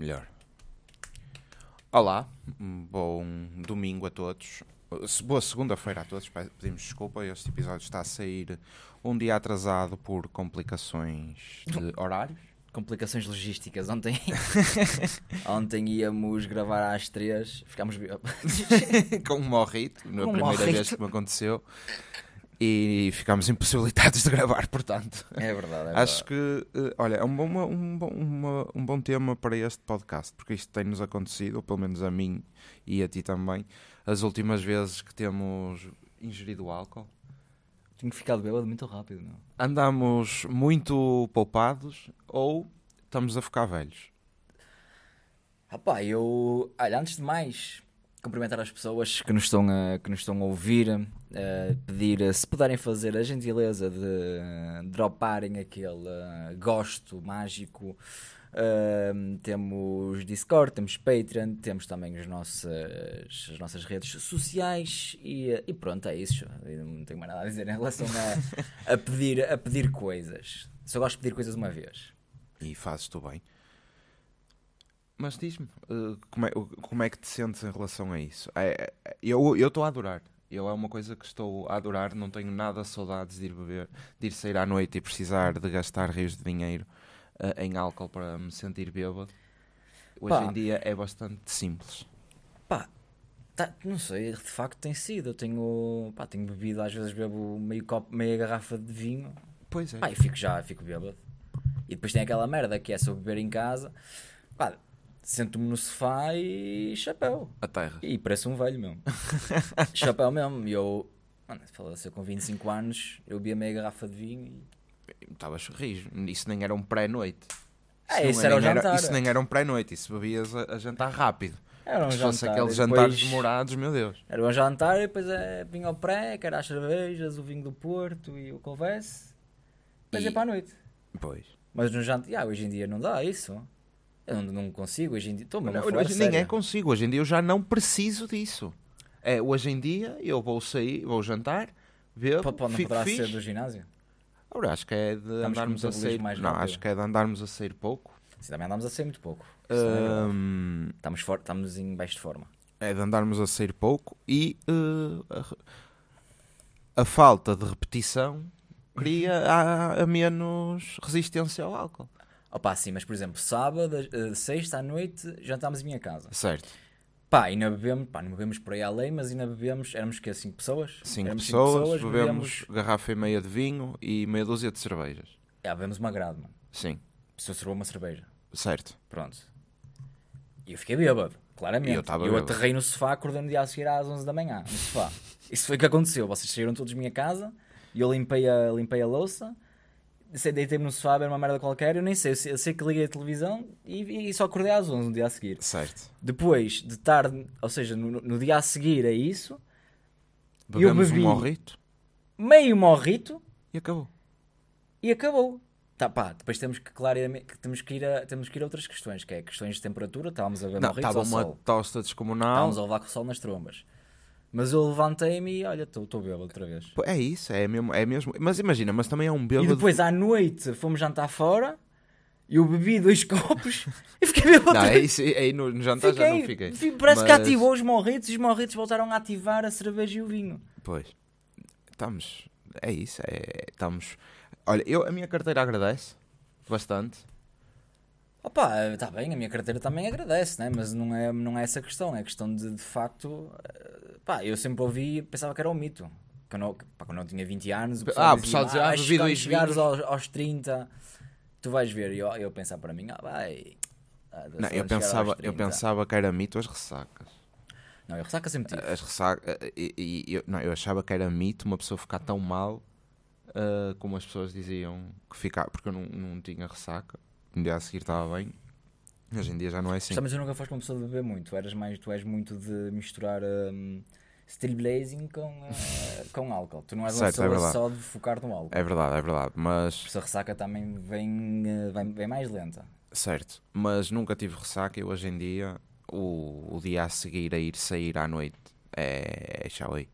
Melhor. Olá, bom domingo a todos. Boa segunda-feira a todos. Pedimos desculpa, este episódio está a sair um dia atrasado por complicações de horários. Complicações logísticas. Ontem, ontem íamos gravar às três, ficámos com um morrito, na primeira morrito. vez que me aconteceu e ficámos impossibilitados de gravar, portanto. É verdade. É acho verdade. que, eh, olha, é um bom, um, bom, uma, um bom tema para este podcast, porque isto tem-nos acontecido, ou pelo menos a mim e a ti também, as últimas vezes que temos ingerido álcool. Tenho ficado bêbado muito rápido, não? Andamos muito poupados ou estamos a ficar velhos? rapaz eu. Olha, antes de mais, cumprimentar as pessoas que nos estão a, que nos estão a ouvir, a pedir se puderem fazer a gentileza de droparem aquele gosto mágico. Uh, temos Discord, temos Patreon, temos também as nossas, as nossas redes sociais e, e pronto, é isso. Eu não tenho mais nada a dizer em relação a, a, pedir, a pedir coisas. Só gosto de pedir coisas uma vez. E fazes tu bem. Mas diz-me, uh, como, é, como é que te sentes em relação a isso? É, é eu estou a adorar. Eu é uma coisa que estou a adorar, não tenho nada saudades de ir beber, de ir sair à noite e precisar de gastar rios de dinheiro uh, em álcool para me sentir bêbado. Hoje Pá. em dia é bastante simples. Pá, tá, não sei, de facto tem sido. Eu tenho, pá, tenho bebido, às vezes bebo meio copo, meia garrafa de vinho. Pois é. Pá, e fico já, fico bêbado. E depois tem aquela merda que é eu beber em casa. Pá, sento-me no sofá e chapéu. A terra. E parece um velho mesmo. chapéu mesmo. E eu, mano, falou-se, eu com 25 anos, eu bebia meia garrafa de vinho e. Estava sorriso. Isso nem era um pré-noite. É, isso, isso era um jantar. Era, isso nem era um pré-noite, isso bebias a, a jantar rápido. Era um Se fosse jantar, aqueles jantares demorados, meu Deus. Era um jantar e depois é, vinha ao pré, que era as cervejas, o vinho do Porto e o que houvesse. Depois e... é para a noite. Pois. Mas no jantar, ah hoje em dia não dá isso. Eu não consigo hoje em dia. Toma não, hoje séria. nem é consigo. Hoje em dia eu já não preciso disso. É, hoje em dia eu vou sair, vou jantar, ver. Pode, pode não poderá fixe. ser do ginásio? acho que é de Estamos andarmos a sair. Mais não, acho que é de andarmos a sair pouco. Sim, também andamos a sair muito pouco. É um... estamos, for... estamos em baixo de forma. É de andarmos a sair pouco e uh, a... a, falta de repetição cria a, a menos resistência ao álcool. Opá, sim, mas por exemplo, sábado, uh, sexta à noite, jantámos em minha casa. Certo. Pá, e não bebemos, pá, não bebemos por aí além, mas ainda bebemos, éramos que 5 pessoas? 5 pessoas, pessoas, bebemos, bebemos... garrafa e meia de vinho e meia dúzia de cervejas. É, bebemos uma grade, mano. Sim. A pessoa servou uma cerveja. Certo. Pronto. E eu fiquei bêbado, claramente. E eu, eu bêbado. aterrei no sofá, acordei de dia a seguir às 11 da manhã, no sofá. Isso foi o que aconteceu, vocês saíram todos de minha casa, e eu limpei a, limpei a louça sei, é deitei-me no sofá, era uma merda qualquer, eu nem sei, eu sei, eu sei que liguei a televisão e, e, só acordei às 11 no dia a seguir. Certo. Depois, de tarde, ou seja, no, no dia a seguir a isso, Bebemos eu bebi um morrito. meio morrito. E acabou. E acabou. Tá, pá, depois temos que, claramente, temos que, ir a, temos que ir a outras questões, que é questões de temperatura, estávamos a ver morritos Estava uma sol. tosta descomunal. Estávamos a levar com o sol nas trombas. Mas eu levantei-me e olha, estou bêbado outra vez. É isso, é mesmo, é mesmo. Mas imagina, mas também é um E depois à noite fomos jantar fora, eu bebi dois copos e fiquei bêbado Não, outra é vez. isso, aí no, no jantar já não fiquei. Parece que ativou os morritos e os morritos voltaram a ativar a cerveja e o vinho. Pois. Estamos. É isso. É, estamos. Olha, eu, a minha carteira agradece bastante. Opa, está bem, a minha carteira também agradece, né? mas não é, não é essa questão, é questão de, de facto. Eh, pá, eu sempre ouvi e pensava que era um mito. Quando eu, pá, quando eu tinha 20 anos, o pessoal ah, dizia, pessoal dizia, ah, bebi dois chegares aos, aos 30, tu vais ver. E eu, eu pensava para mim, ah, vai. Ah, não, eu, pensava, eu pensava que era mito as ressacas. Não, eu ressaca sempre tive. As ressaca eh, eh, E, e, eu, não, eu achava que era mito uma pessoa ficar tão mal uh, como as pessoas diziam que ficar porque eu não, não tinha ressaca no dia a seguir estava bem. Hoje em dia já não é assim. Mas eu nunca foste uma pessoa de beber muito. Eras mais, tu és muito de misturar um, blazing com, uh, com álcool. Tu não és certo, uma é pessoa é só de focar no álcool. É verdade, é verdade. Mas. Porque a ressaca também vem, ah, vem, vem, mais lenta. Certo, mas nunca tive ressaca e hoje em dia o, o dia a seguir a ir sair à noite é, é aí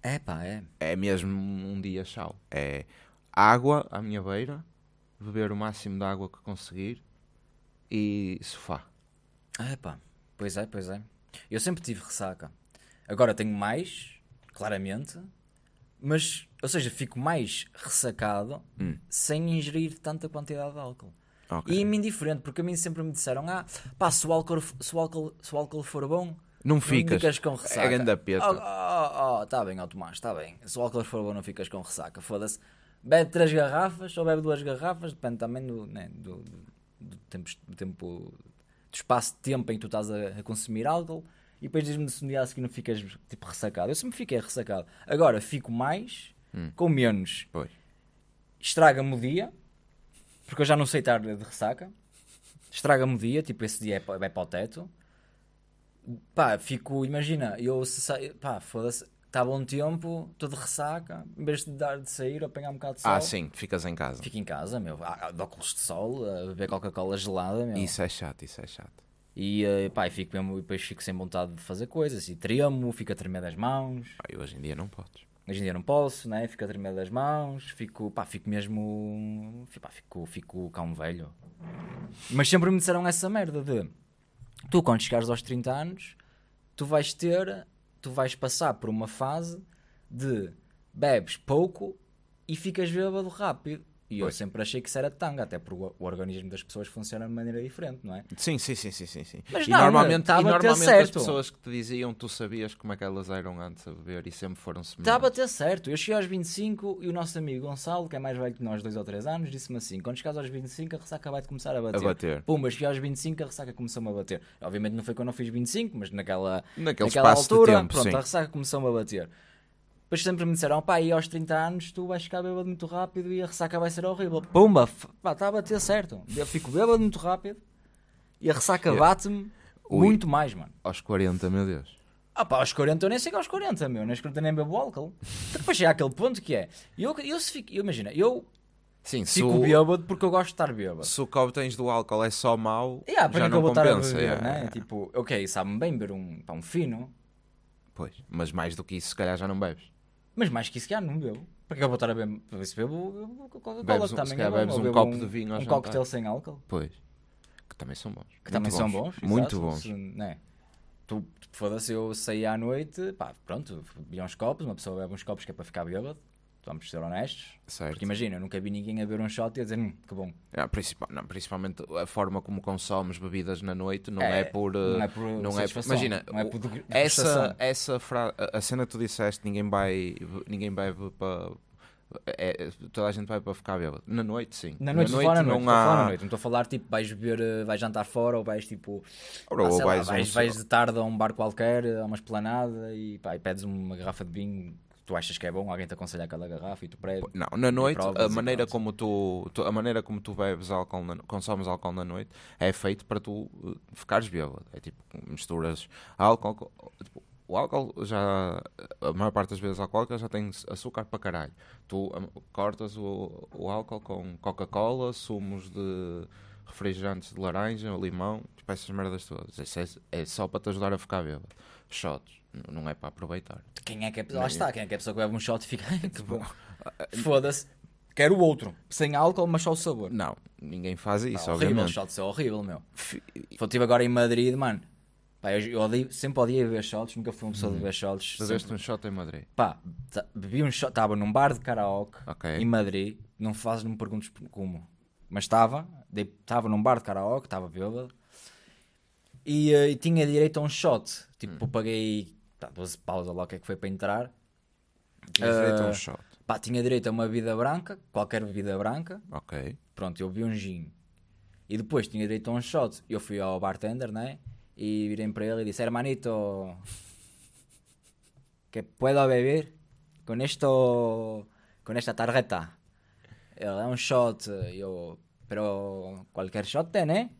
É pá, é. É mesmo um dia chau. É água à minha beira beber o máximo de água que conseguir e sofá. Ah, pá. Pois é, pois é. Eu sempre tive ressaca. Agora tenho mais, claramente, mas, ou seja, fico mais ressacado hum. sem ingerir tanta quantidade de álcool. Okay. E é-me indiferente, porque a mim sempre me disseram: ah, pá, se o álcool, se o álcool, se o álcool for bom, não ficas. não ficas, com ressaca. É grande a peta. Oh, oh, oh, oh tá bem, ó oh, Tomás, tá bem. Se o álcool for bom, não ficas com ressaca. Foda-se bebe três garrafas ou bebe duas garrafas, depende também do, né, do, do, tempo, do, tempo, do espaço de tempo em que tu estás a, a consumir álcool. E depois diz-me se um dia a seguir não ficas tipo ressacado. Eu sempre fiquei ressacado. Agora fico mais hum. com menos. Pois. Estraga-me o dia, porque eu já não sei estar de ressaca. Estraga-me o dia, tipo esse dia é, é para o teto pá, fico, imagina, eu se pá, foda-se, está bom tempo, estou de ressaca, em vez de dar de sair, apanhar um bocado de ah, sol. Ah, sim, ficas em casa. Fico em casa, meu, ah, ah, de óculos de sol, a beber Coca-Cola gelada, meu. Isso é chato, isso é chato. E uh, pá, fico mesmo, depois fico sem vontade de fazer coisas, e tremo, fico a tremer das mãos. Ah, hoje em dia não podes. Hoje em dia não posso, né? Fico a tremer das mãos, fico, pá, fico mesmo, pá, fico, fico calmo velho. Mas sempre me disseram essa merda de, tu quando chegares aos 30 anos, tu vais ter tu vais passar por uma fase de bebes pouco e ficas bêbado rápido. E pois. eu sempre achei que isso era tanga, até porque o, organismo das pessoas funciona de maneira diferente, não é? Sim, sim, sim, sim, sim. sim. Mas e não, normalmente, estava e normalmente certo. pessoas que te diziam, tu sabias como é que elas eram antes a beber e sempre foram semelhantes. Estava a certo. Eu cheguei aos 25 e o nosso amigo Gonçalo, que é mais velho que nós, dois ou três anos, disse-me assim: quando chegares aos 25, a ressaca vai-te começar a bater. A bater. Pumba, cheguei aos 25, a ressaca começou-me a bater. Obviamente não foi quando eu fiz 25, mas naquela, Naquele naquela altura, tempo, pronto, sim. a ressaca começou-me a bater. Depois sempre me disseram, pá, e aos 30 anos tu vais ficar bêbado muito rápido e a ressaca vai ser horrível. Pumba, pá, está a bater certo. Eu fico bêbado muito rápido e a ressaca bate-me muito mais, mano. Aos 40, meu Deus. Ah pá, aos 40 eu nem sei que aos 40, meu. Nem escuto nem bebo álcool. Depois chega àquele ponto que é, eu, eu se fico, eu, imagina, eu Sim, fico bêbado porque eu gosto de estar bêbado. Se o que obtens do álcool é só mau, yeah, já é não compensa. Beber, yeah, né? yeah. Tipo, ok, sabe-me bem beber um, pão fino. Pois, mas mais do que isso se calhar já não bebes. Mas mais que isso, já não bebo. Porque eu vou estar a beber. Para ver se bebo, Coca-Cola também. Se calhar bebes um copo de vinho Um cocktail sem álcool. Pois. Que também são bons. Que também são bons. Muito bons. Né? Tu, foda-se, eu saí à noite, pá, pronto, bebi uns copos, uma pessoa bebe uns copos que é para ficar bêbado vamos ser honestos. Certo. Porque imagina, eu nunca vi ninguém a beber um shot e a dizer hum, que bom. É, principal, não, principalmente a forma como consomes bebidas na noite não é, é por. Eh, não é por. Não é, imagina, não é por essa, essa frase, a cena que tu disseste, ninguém vai. Ninguém bebe para. É, é, toda a gente vai para ficar bêbado. Na noite, sim. Na noite, na noite, fora, não, há... Não estou a falar tipo, vais beber, eh, vais jantar fora ou vais tipo. Ou, ah, ou vais, lá, vais, um... vais, de tarde a um bar qualquer, a uma esplanada e, pá, e pedes uma garrafa de vinho tu achas que é bom, alguém te aconselha aquela garrafa e tu bebes. Não, na noite, a maneira, como tu, tu, a maneira como tu bebes álcool, na, consomes álcool na noite é feito para tu eh, ficares bêbado. É tipo, misturas álcool. Tipo, o álcool já, a maior parte das vezes alcoólica já tem açúcar para caralho. Tu cortas o, o álcool com Coca-Cola, sumos de refrigerantes de laranja, limão, tipo essas merdas todas. Isso é, é só para te ajudar a ficar bêbado. Shots não é para aproveitar. Quem é que é, lá está, quem é que é a pessoa que bebe um shot e fica. que bom. Tipo, tipo, foda-se. Quero o outro, sem álcool, mas só o sabor. Não, ninguém faz tá isso, Pá, horrível, Os shots são horrível, meu. Foi estive tipo agora em Madrid, mano. Pá, eu, eu odio, sempre odiei beber shots, nunca fui uma pessoa de hum. beber shots. Bebeste um shot em Madrid? Pá, tá, bebi um shot, estava num bar de karaoke okay. em Madrid, não fazes, não me perguntes como, mas estava, estava num bar de karaoke, estava bêbado, e, eh, e, tinha direito a um shot. Tipo, hum. paguei tá, 12 paus logo lá o que é que foi para entrar. Tinha direito a um ah, shot. Pá, tinha direito a uma bebida branca, qualquer bebida branca. Ok. Pronto, eu vi um gin. E depois tinha direito a um shot. Eu fui ao bartender, né? E virei para ele e disse: Hermanito, que puedo beber com, esto, com esta tarjeta. Ele é um shot. Eu, pero qualquer shot tem, né?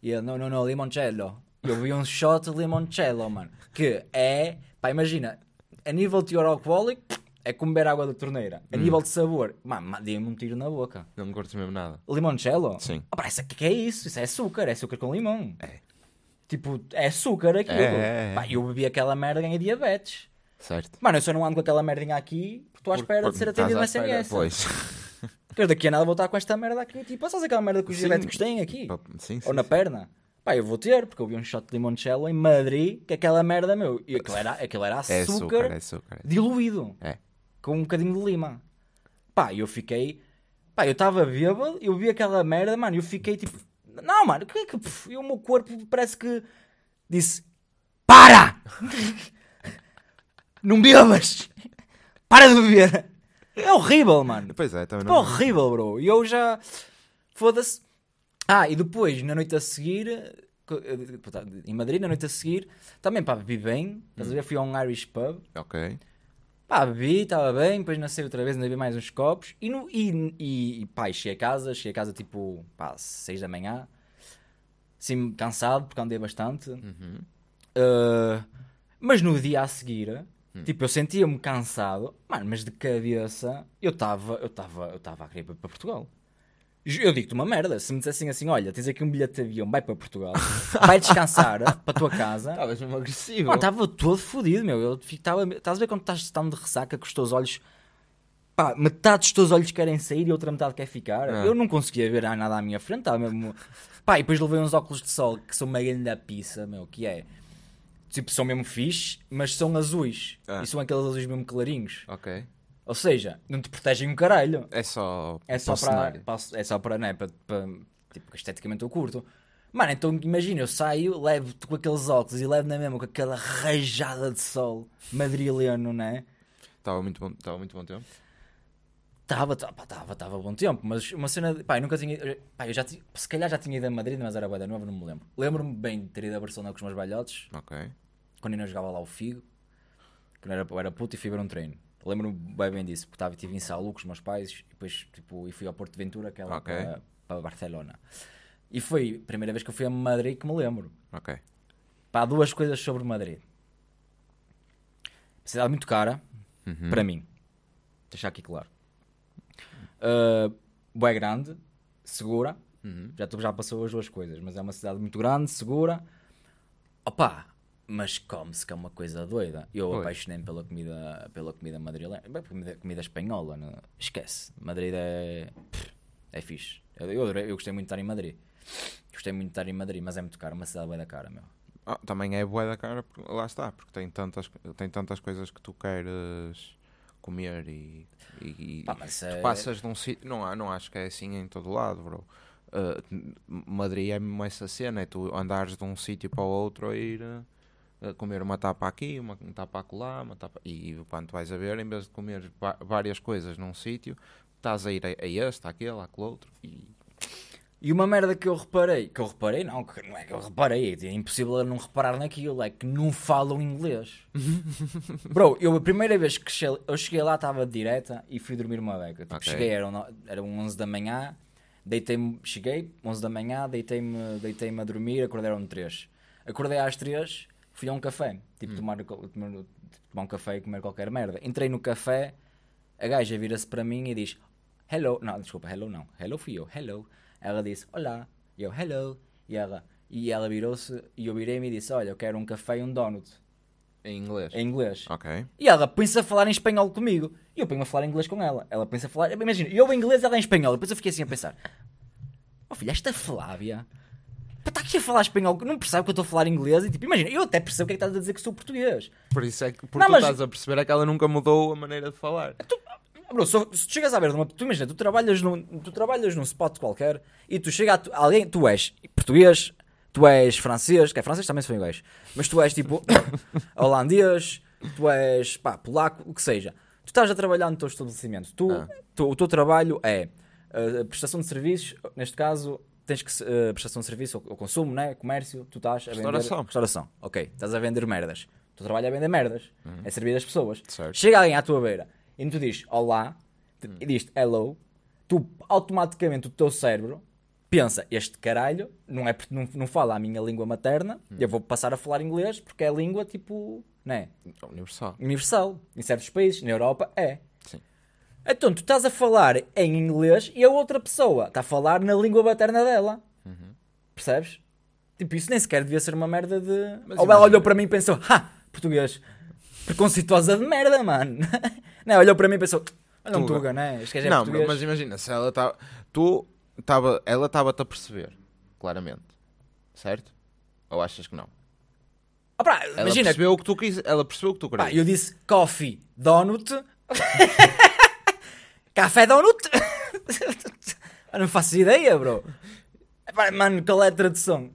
E ele: Não, não, não, limoncello eu vi um shot de limoncello, mano. Que é, pá, imagina, a nível de teor alcoólico, é como beber água da torneira. A hum. nível de sabor, mano, dei-me um tiro na boca. Não me cortes mesmo nada. Limoncello? Sim. Ah, parece que é isso. Isso é açúcar, é açúcar com limão. É. Tipo, é açúcar aquilo. É, é, é. Pá, eu bebi aquela merda em ganhei diabetes. Certo. Mano, eu só não ando com aquela merdinha aqui porque estou à espera por, de ser atendido no SMS. Pois. Quer daqui a nada vou estar com esta merda aqui. Tipo, sabes aquela merda que os sim. diabéticos têm aqui? Sim, sim, Ou na perna? pá, eu vou ter, porque eu vi um shot de limoncello em Madrid, que aquela merda, meu. E aquilo era, aquilo era é açúcar, é açúcar, é açúcar diluído, é. com um bocadinho de lima. Pá, eu fiquei, pá, eu estava bêbado, eu vi aquela merda, mano, eu fiquei tipo, não, mano, que é que. E o meu corpo parece que disse: Para! não bebas! Para de beber! É horrível, mano. Pois é, também. É não... É horrível, bro. E eu já. Foda-se. Ah, e depois, na noite a seguir, eh, em Madrid, na noite a seguir, também pá, bebi bem. Estás a ver? Hum. Fui a um Irish pub. Ok. Pá, bebi, estava bem, depois nasci outra vez, ainda bebi mais uns copos. E, no, e, e, e cheguei a casa, cheguei a casa tipo, pá, seis da manhã. Assim, cansado, porque andei bastante. Uhum. Uh, mas no dia a seguir, uhum. tipo, eu sentia-me cansado, mano, mas de cabeça, eu estava eu eu a querer ir para Portugal. Eu digo-te uma merda. Se me dissessem assim, olha, tens aqui um bilhete de avião, vai para Portugal, vai descansar para a tua casa. Estavas tá, mesmo agressivo. Estava todo fodido, meu. Eu estava. Estás a ver quando estás tão de ressaca que os teus olhos. Pá, metade dos teus olhos querem sair e outra metade quer ficar. É. Eu não conseguia ver nada à minha frente, estava mesmo. Pá, e depois levei uns óculos de sol que são meio da pizza, meu, que é. Tipo, são mesmo fixe, mas são azuis. Ah. E são aqueles azuis mesmo clarinhos. Ok. Ou seja, não te protegem um caralho. É só, é só para, para, É só para, né, para, para tipo, esteticamente eu curto. Mano, então imagina, eu saio, levo-te com aqueles óculos e levo na mesma com aquela rajada de sol madrileno, né? Estava muito bom, estava muito bom tempo. Estava, estava, estava bom tempo, mas uma cena. De, pá, nunca tinha. Pá, eu já se calhar já tinha ido a Madrid, mas era boa nova, não me lembro. Lembro-me bem de ter ido a Barcelona com os meus balhotes Ok. Quando ainda jogava lá o Figo, quando era, era puto e fui ver um treino. Lembro-me bem bem disso, porque estava, estive em São com os meus pais e depois tipo, e fui ao Porto de Ventura, que era é okay. para, para Barcelona. E foi a primeira vez que eu fui a Madrid que me lembro. Ok. Pá, duas coisas sobre Madrid. Cidade muito cara, uhum. para mim. Deixar aqui claro. Uh, boa grande, segura. Uhum. Já, já passou as duas coisas, mas é uma cidade muito grande, segura. Opa, mas come-se que é uma coisa doida. Eu apaixonei-me pela comida, pela comida madrilena, comida, comida espanhola, não? É? esquece. Madrid é, é fixe. Eu, adorei, eu, gostei muito de estar em Madrid. Gostei muito de estar em Madrid, mas é muito caro, uma cidade boi da cara, meu. Ah, também é boa da cara, porque, lá está, porque tem tantas, tem tantas coisas que tu queres comer e, e, Pá, e é... passas de um sítio. Não, não acho que é assim em todo lado, bro. Uh, Madrid é mesmo essa cena, é tu andares de um sítio para o outro a ir. Uh comer uma tapa aqui, uma, tapa acolá, uma tapa... E, e quando vais a ver, em vez de comer várias coisas num sítio, estás a ir a, a este, àquele, àquele outro e... E uma merda que eu reparei, que eu reparei, não, que não é que eu reparei, é impossível não reparar naquilo, é que não falam inglês. Bro, eu a primeira vez que cheguei, eu cheguei lá estava direta e fui dormir uma beca. Tipo, okay. cheguei, eram, eram 11 da manhã, deitei-me, cheguei, 11 da manhã, deitei-me deitei, -me, a dormir, 3. Acordei às 3, fui a um café, tipo, hum. tomar, tomar, tipo, tomar um café e comer qualquer merda. Entrei no café, a gaja vira-se para mim e diz: Hello, não, desculpa, hello não, hello fui eu, hello. Ela disse: Olá, e eu, hello. E ela, e ela virou-se e eu virei-me e disse: Olha, eu quero um café e um donut. Em inglês? Em inglês. Ok. E ela pensa a falar em espanhol comigo. E eu ponho a falar em inglês com ela. Ela pensa a falar. Imagina, eu em inglês, ela em espanhol. Depois eu fiquei assim a pensar: Oh filha, esta Flávia Está aqui a falar espanhol, não percebe que eu estou a falar inglês e tipo, imagina, eu até percebo o que é que estás a dizer que sou português. Por isso é que porque não, tu estás a perceber é que ela nunca mudou a maneira de falar. Tu, bro, se, se tu chegas a ver Tu imagina, tu trabalhas num, tu trabalhas num spot qualquer e tu chega a alguém, tu és português, tu és francês, que é francês também são iguais, mas tu és tipo holandês, tu és pá, polaco, o que seja. Tu estás a trabalhar no teu estabelecimento, tu, ah. tu o teu trabalho é uh, prestação de serviços, neste caso tens que uh, eh, prestação de serviço ou, consumo, né? comércio, tu estás a vender restauração. Ok, estás a vender merdas. Tu trabalhas a vender merdas, uhum. é servir as pessoas. Certo. Chega alguém à tua beira e tu dizes olá uhum. e diz hello, tu automaticamente o teu cérebro pensa, este caralho não, é, não, não fala a minha língua materna, hum. eu vou passar a falar inglês porque é língua tipo, né? Universal. Universal. Em certos países, na Europa é. Sim. Então, tu estás a falar em inglês e a outra pessoa está a falar na língua materna dela. Uhum. Percebes? Tipo, isso nem sequer devia ser uma merda de. Mas Ou imagina. ela olhou para mim e pensou, ha, português, preconceituosa de merda, mano. não, olhou para mim e pensou, olha tuga, né? é não, mas imagina, se ela estava. Tá... Tu tava... ela estava-te a perceber, claramente. Certo? Ou achas que não? pá, imagina. Ela percebeu o que tu quis, ela percebeu o que tu querias. Pá, eu disse coffee, donut. Café Donut? não faço ideia, bro. Mano, qual é a tradução?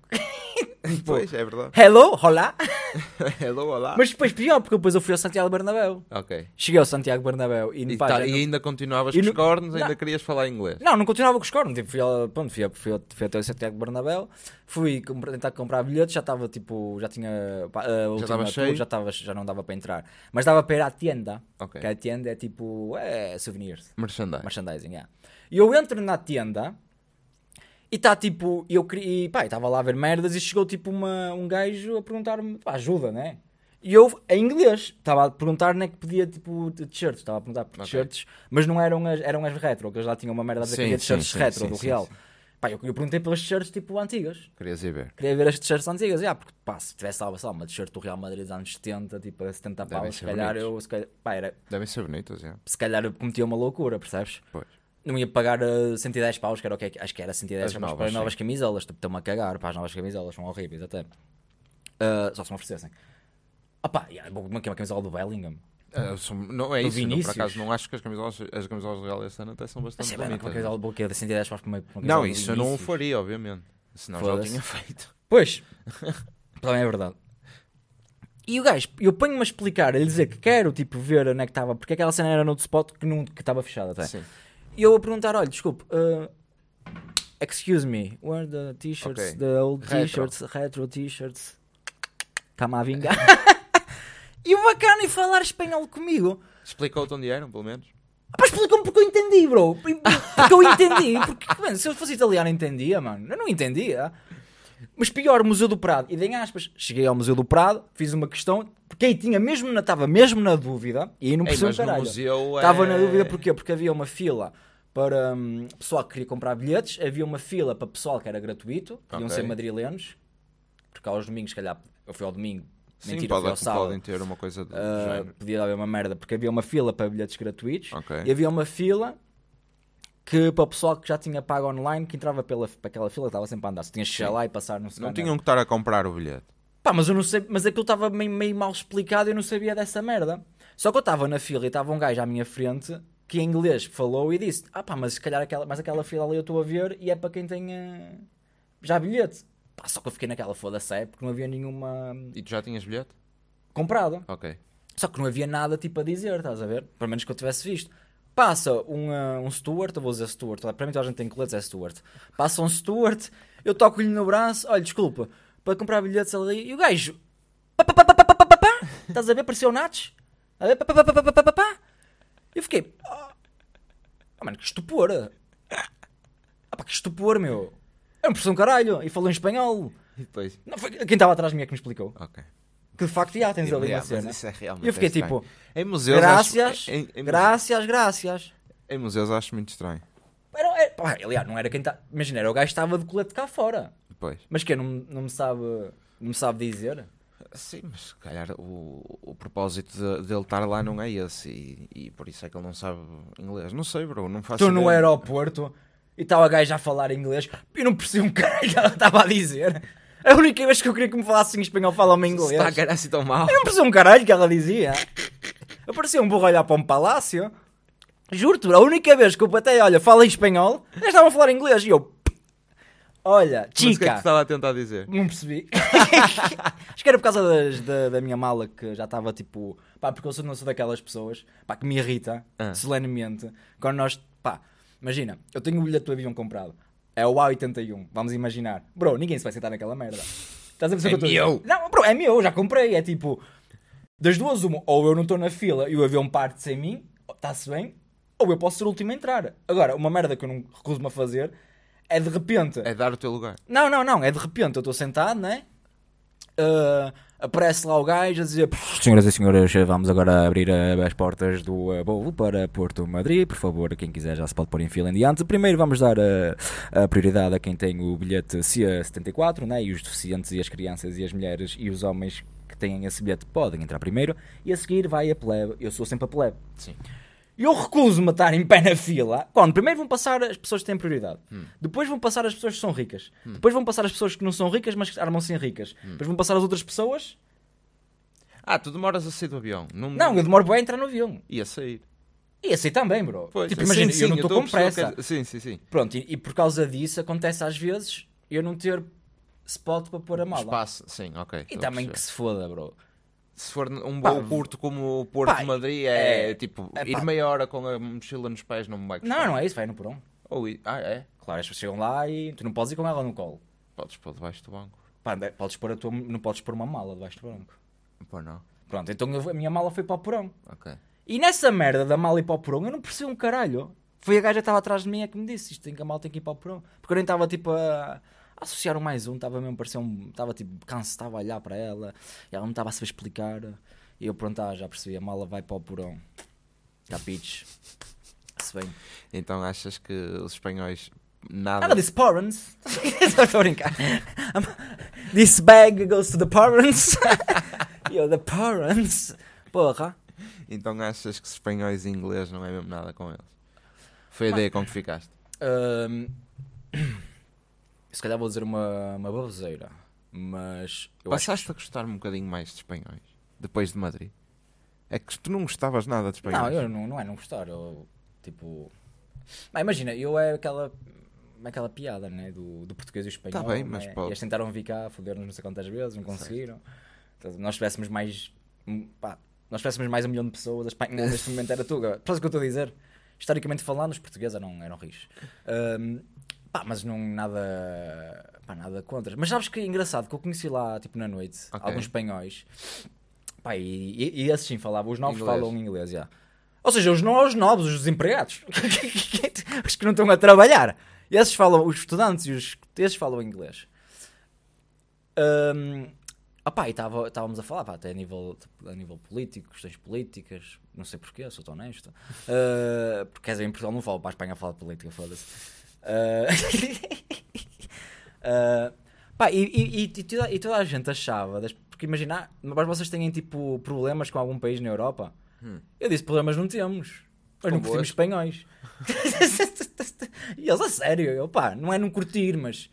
depois pois, é verdade. Hello, olá. hello, olá. Mas depois pior, porque depois eu fui ao Santiago Bernabéu. Ok. Cheguei ao Santiago Bernabéu e, e, pá, tá, e não... ainda continuavas e com os cornos, não... ainda querias falar inglês. Não, não continuava com os cornos. Tipo, fui, ao, pronto, fui, fui, fui, até o Santiago Bernabéu, fui tentar comprar bilhetes, já estava tipo, já tinha pá, já estava cheio. já, tava, já não dava para entrar. Mas dava para ir à tienda. Okay. Que a tienda é tipo, é souvenirs. Merchandising. Merchandising, é. Yeah. E eu entro na tienda e está tipo, eu queria, estava lá a ver merdas e chegou tipo uma, um gajo a perguntar-me ajuda, né? E eu, em inglês, estava a perguntar onde é que podia tipo t-shirts, estava a perguntar por okay. t-shirts, mas não eram as, eram as retro, que eles lá tinham uma merda a dizer que t-shirts retro sim, do sim, Real. Sim, pá, eu, eu, perguntei pelas t-shirts tipo antigas. Querias ir ver? Queria ver as t-shirts antigas, ah porque pá, se tivesse lá, sei lá, uma t-shirt do Real Madrid dos anos 70, tipo a 70 paus, se calhar bonitos. eu, se calhar, pá, era. Devem ser bonitas, já. Se calhar eu cometia uma loucura, percebes? Pois não ia pagar 110 eh, paus, que era o que é acho que era 110 paus para as novas sim. camisolas, tipo, estão-me a cagar para as novas camisolas, são horríveis até. Uh, só se me oferecessem. Opá, uma, uma camisola do Bellingham. Uh, não é do isso, não, por acaso não acho que as camisolas, as camisolas do Real este ano até são bastante é Mas, bonitas. Uma camisola do de 110 paus para uma, uma Não, isso eu não o faria, obviamente. Senão já o tinha feito. Pois, também é verdade. E o gajo, eu ponho-me a explicar, a lhe dizer que quero, tipo, ver onde é que estava, porque aquela cena era no spot que estava que fechada até. Sim. E eu a perguntar: olha, desculpe, uh, excuse me, where the t-shirts, okay. the old t-shirts, retro t-shirts? Está-me a vingar. e o bacana e falar espanhol comigo. Explicou-te onde eram, pelo menos? Mas ah, explicou-me porque eu entendi, bro. Porque eu entendi. Porque, mano, se eu fosse italiano, entendia, mano. Eu não entendia. Mas pior, o Museu do Prado. E dei aspas. Cheguei ao Museu do Prado, fiz uma questão, porque aí tinha mesmo, estava mesmo na dúvida, e aí não percebeu um caralho. Estava é... na dúvida porquê? Porque havia uma fila para um, pessoal que queria comprar bilhetes, havia uma fila para pessoal que era gratuito, podiam ser madrilenos, porque aos domingos, se calhar, eu fui ao domingo, Mentira, Sim, pode, ao sábado. podem ter uma coisa do uh, Podia haver uma merda, porque havia uma fila para bilhetes gratuitos okay. e havia uma fila que para o pessoal que já tinha pago online, que entrava pela, para aquela fila, estava sempre a andar. Se tinha chegar lá e passar no scanner. Não tinham que estar a comprar o bilhete. Pá, mas eu não sei, mas aquilo estava meio, meio mal explicado e eu não sabia dessa merda. Só que eu estava na fila e estava um gajo à minha frente que em inglês falou e disse: Ah pá, mas se calhar aquela, mas aquela fila ali eu estou a ver e é para quem tem uh, já bilhete. Pá, só que eu fiquei naquela foda-se, é porque não havia nenhuma. E tu já tinhas bilhete? Comprado. Ok. Só que não havia nada tipo a dizer, estás a ver? Pelo menos que eu tivesse visto. Passa um, um Stuart, eu vou dizer Stuart, para mim toda a gente tem coletes, é Stuart. Passa um Stuart, eu toco-lhe no braço, olha, desculpa, para comprar bilhetes ali, e o gajo, pá, estás a ver, Apareceu o Nats, a ver, eu fiquei, Oh, mano, que estupor, ah, pá, que estupor, meu, é um pressão caralho, e falou em espanhol. E depois? Não, foi quem estava atrás de mim é que me explicou. Ok. Que de facto já tens ali yeah, uma cena. Isso é realmente eu fiquei tipo, em museus, graças, acho... em, em... graças, graças. Em museus acho muito estranho. Era, era, é, pá, aliás, não era quem está. Imagina, era o gajo que estava de colete cá fora. Pois. Mas que não, não me sabe. Não me sabe dizer. Sim, mas se calhar o, o propósito dele de, de estar lá não é esse e, e, por isso é que ele não sabe inglês. Não sei, bro, não faço Estou no aeroporto e estava o gajo a falar inglês e não percebi um caralho que ela estava a dizer. A única vez que eu queria que me falassem espanhol, falam-me inglês. Está a assim tão mal. Eu não percebi um caralho que ela dizia. Eu parecia um burro olhar para um palácio. Juro-te, a única vez que eu até olha, fala em espanhol, eles estavam a falar inglês e eu. Olha, chica. Mas o que é que estava a tentar dizer? Não percebi. Acho que era por causa das, da, da, minha mala que já estava tipo. Pá, porque eu sou, não sou daquelas pessoas pá, que me irrita ah. solenemente quando nós. Pá, imagina, eu tenho o bilhete do avião comprado é o A81, vamos imaginar. Bro, ninguém se vai sentar naquela merda. Estás a é que eu é Não, bro, é meu, já comprei. É tipo, das duas, uma, ou eu não estou na fila e o avião parte sem mim, está-se bem, ou eu posso ser o último a entrar. Agora, uma merda que eu não recuso-me a fazer é de repente. É dar o teu lugar. Não, não, não, é de repente, eu estou sentado, né? Uh, aparece lá o gajo a dizer: Senhoras e senhores, vamos agora abrir as portas do bolo eh, para Porto Madrid. Por favor, quem quiser já se pode pôr em fila em diante. Primeiro vamos dar a, eh, a prioridade a quem tem o bilhete CIA 74, né? e os deficientes, e as crianças, e as mulheres, e os homens que têm esse bilhete podem entrar primeiro. E a seguir vai a plebe. Eu sou sempre a plebe. Sim. E eu recuso-me a estar em pé na fila. Quando primeiro vão passar as pessoas que têm prioridade, hum. depois vão passar as pessoas que são ricas, hum. depois vão passar as pessoas que não são ricas, mas que armam-se em ricas, hum. depois vão passar as outras pessoas. Ah, tu demoras a sair do avião? Não, não eu demoro bem a entrar no avião. E a sair. E sair também, bro. Pois, tipo, imagina, sim, sim, eu não estou com pressa. É que... Sim, sim, sim. Pronto, e, e, por causa disso acontece às vezes eu não ter spot para pôr a mala. Espaço, sim, ok. E também que se foda, bro se for um pá, porto curto como o Porto de Madrid, é, é, é tipo é, ir meia hora com a mochila nos pés não me vai custar. Não, não é isso, vai no porão. Ou, ah, é? Claro, as pessoas chegam lá e tu não podes ir com ela no colo. Podes pôr debaixo do banco. Pá, podes pôr a tua, não podes pôr uma mala debaixo do banco. Pô, não. Pronto, então a minha mala foi para o porão. Ok. E nessa merda da mala ir para o porão, eu não percebi um caralho. Foi a gaja que estava atrás de mim é que me disse isto, tem que a mala tem que ir para o porão. Porque eu nem estava tipo a associaram mais um, estava mesmo, parecia um, estava tipo, cansado a olhar para ela, e ela não estava a saber explicar. E eu, pronto, ah, já percebi, a mala vai para o porão. Capites? Tá Se bem. Então achas que os espanhóis nada. Ela disse parents. Estou a brincar. This bag goes to the parents. Yo, the parents. Porra. Então achas que espanhóis e inglês não é mesmo nada com eles? Foi a Mas... ideia com que ficaste? Um se calhar vou dizer uma, uma baboseira, mas. Passaste que... a gostar um bocadinho mais de espanhóis depois de Madrid? É que tu não gostavas nada de espanhóis? Não, eu não, não é não gostar, eu tipo. imagina, eu é aquela aquela piada né? do, do português e espanhol. Tá bem, mas né? Eles tentaram vir cá, foder-nos não sei quantas vezes, não conseguiram. Então, nós tivéssemos mais. Hum, pá, nós tivéssemos mais um milhão de pessoas, a Espanha neste momento era tuga. Percebes o que eu estou a dizer? Historicamente falando, os portugueses eram, eram ricos. Um, Pá, mas não nada, pá, nada contra. Mas sabes que é engraçado que eu conheci lá, tipo, na noite, okay. alguns espanhóis. Pá, e, e, e esses sim falavam, os novos inglês. falam inglês, já. Ou seja, os, no, os novos, os desempregados, os que não estão a trabalhar. E esses falam, os estudantes e os, esses falam inglês. Um, opá, e estávamos a falar, pá, até a nível, tipo, a nível político, questões políticas, não sei porquê, sou tão honesto. Uh, porque quer dizer, em Portugal não falo para a Espanha falar de política, foda-se. Uh... pá, e, e, e, toda, e, toda, a gente achava, porque imagina, mas vocês têm tipo problemas com algum país na Europa? Hum. Eu disse: problemas não temos. mas não curtimos espanhóis. e eles, a sério, eu, pá, não é não curtir, mas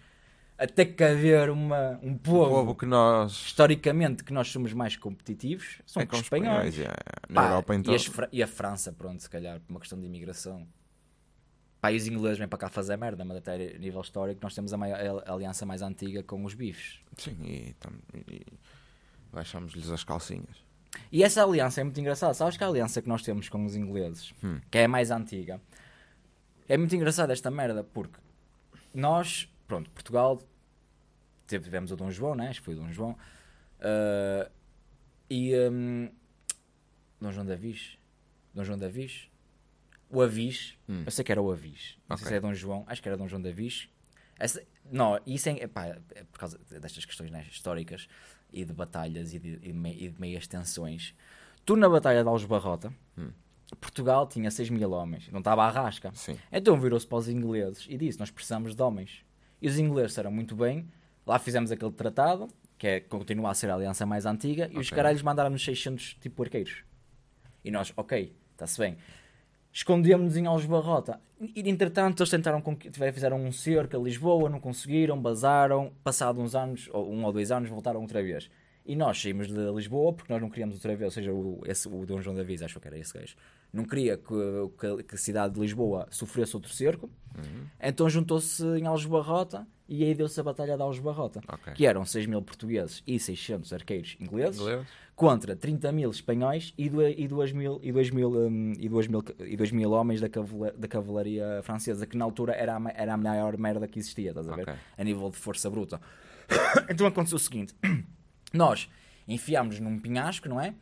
até que haver uma, um povo, um povo que nós... historicamente que nós somos mais competitivos, são é com os espanhóis. espanhóis é. é. Na pá, Europa, então. E, e, a França, pronto, se calhar, por uma questão de imigração país inglês vem para cá fazer merda, mas até a nível histórico nós temos a, maior, a aliança mais antiga com os bifes. Sim, e, e baixamos-lhes as calcinhas. E essa aliança é muito engraçada. Sabes que a aliança que nós temos com os ingleses, hum. que é a mais antiga, é muito engraçada esta merda, porque nós, pronto, Portugal, tivemos o Dom João, né? Acho que foi o Dom João. Uh, e. Um, Dom João Viz, Dom João Davis o Avis, hum. eu sei que era o Avis, não okay. sei se é Dom João, acho que era Dom João de Avis. Essa, não, isso é, pá, é, por causa destas questões né, históricas e de batalhas e de, e, me, e de meias tensões. Tu na Batalha de Alves Barrota, hum. Portugal tinha 6 mil homens, não estava à rasca. Sim. Então virou-se para os ingleses e disse: Nós precisamos de homens. E os ingleses eram muito bem, lá fizemos aquele tratado, que é, continua a ser a aliança mais antiga, e okay. os caralhos mandaram-nos 600 tipo arqueiros. E nós, ok, está-se bem escondemos-nos em Aljubarrota. E, entretanto, eles tentaram, fizeram um cerco a Lisboa, não conseguiram, basaram, passado uns anos, ou um ou dois anos, voltaram outra vez. E nós saímos de Lisboa porque nós não queríamos outra vez, ou seja, o, esse, o Dom João da Viz, acho que era esse gajo, não queria que, que, que, a cidade de Lisboa sofresse outro cerco, uhum. então juntou-se em Aljubarrota e aí deu-se a batalha de Alves Barrota, okay. que eram 6 mil portugueses e 600 arqueiros ingleses, contra 30 mil espanhóis e 2 mil, e 2 mil, um, e mil, e mil homens da, da cavalaria francesa, que na altura era a, era a maior merda que existia, estás a ver? Okay. A nível de força bruta. então aconteceu o seguinte: nós enfiámos num pinhasco, não é?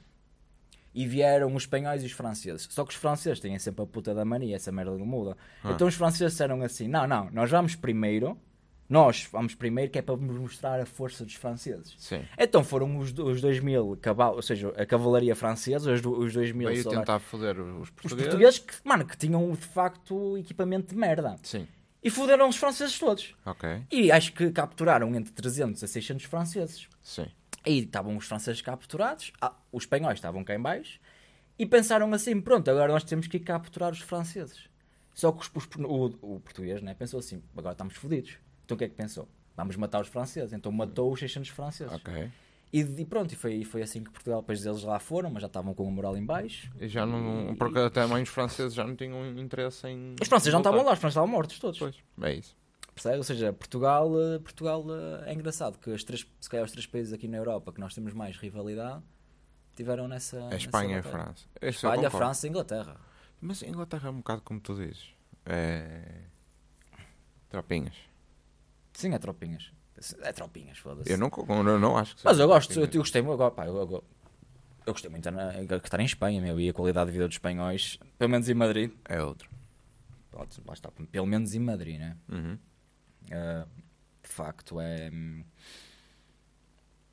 e vieram os espanhóis e os franceses. Só que os franceses têm sempre a puta da mania, essa merda não muda. Ah. Então os franceses disseram assim: não, não, nós vamos primeiro nós vamos primeiro, que é para mostrar a força dos franceses. Sim. Então foram os, os mil cavalos, ou seja, a cavalaria francesa, os, os mil Veio solar, tentar foder os portugueses. Os portugueses que, mano, que tinham de facto equipamento de merda. Sim. E foderam os franceses todos. Ok. E acho que capturaram entre 300 a 600 franceses. Sim. Aí estavam os franceses capturados, ah, os espanhóis estavam cá em baixo, e pensaram assim, pronto, agora nós temos que ir capturar os franceses. Só que os, os, o, o, português né, pensou assim: agora estamos fodidos. Então o que é que pensou? Vamos matar os franceses. Então matou os 600 franceses. Ok. E, e, pronto, e foi, foi assim que Portugal, depois eles lá foram, mas já estavam com o moral em baixo. E já não, porque até mãe os franceses já não tinham interesse em. Os franceses não estavam lá, os franceses estavam mortos todos. Pois, é isso. Percebe? Ou seja, Portugal, eh, Portugal eh, é engraçado que as três, se calhar os três países aqui na Europa que nós temos mais rivalidade tiveram nessa. É a Espanha e a França. Esse Espanha, França e Inglaterra. Mas a Inglaterra é um bocado como tu dizes. É... Tropinhas. Sim, é tropinhas. É tropinhas, foda-se. Eu não, não, não acho que Mas eu gosto, eu, eu gostei muito. Eu, eu, eu, gostei muito de estar em Espanha, meu. E a qualidade de vida dos espanhóis, pelo menos em Madrid. É outro. Pelo menos em Madrid, né? Uhum. Uh, de facto, é.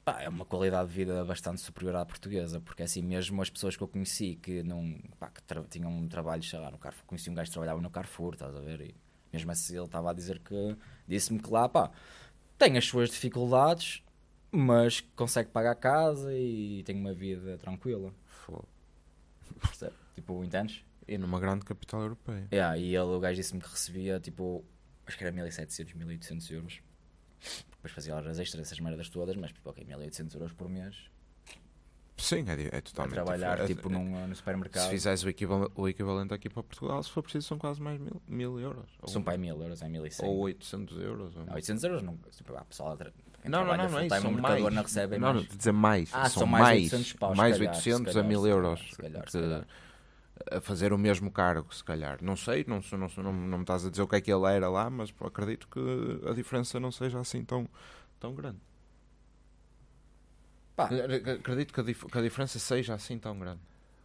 Pá, é uma qualidade de vida bastante superior à portuguesa, porque assim mesmo as pessoas que eu conheci que, não, pá, que tinham um trabalho, sei lá, no Carrefour, conheci um gajo que trabalhava no Carrefour, estás a ver? E mesmo assim ele estava a dizer que disse-me que lá pá, tem as suas dificuldades, mas consegue pagar a casa e tem uma vida tranquila. Foda. Tipo, entendes? E numa grande capital europeia. é e ele, o gajo disse-me que recebia tipo, acho que era 1700, 1800 euros. Depois fazia horas extras, essas merdas todas, mas tipo, ok, 1800 euros por mês Sim, é, é totalmente a trabalhar diferente. tipo é, num, no supermercado. Se fizeres o equivalente, o equivalente aqui para Portugal, se for preciso, são quase mais mil, mil euros. Ou, são para mil euros, é mil e cem. Ou 800 euros. Ou... Não, 800 euros não. Tipo, a pessoa não, não, não, não é isso. São mais. Não, recebe não, mais. dizer mais. Ah, são, são mais 800 paus, Mais calhar, 800 calhar, a mil euros. Se calhar, se calhar. A fazer o mesmo cargo, se calhar. Não sei, não, não, não, não me estás a dizer o que é que ele era lá, mas acredito que a diferença não seja assim tão, tão grande. Pá. Acredito que a, dif que a, diferença seja assim tão grande.